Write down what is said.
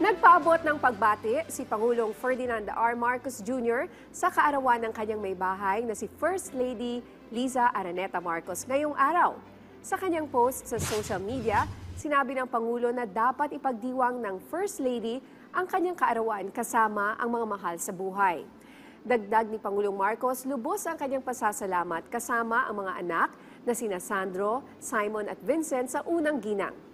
Nagpaabot ng pagbati si Pangulong Ferdinand R. Marcos Jr. sa kaarawan ng kanyang may bahay na si First Lady Liza Araneta Marcos ngayong araw. Sa kanyang post sa social media, sinabi ng Pangulo na dapat ipagdiwang ng First Lady ang kanyang kaarawan kasama ang mga mahal sa buhay. Dagdag ni Pangulong Marcos, lubos ang kanyang pasasalamat kasama ang mga anak na sina Sandro, Simon at Vincent sa unang ginang.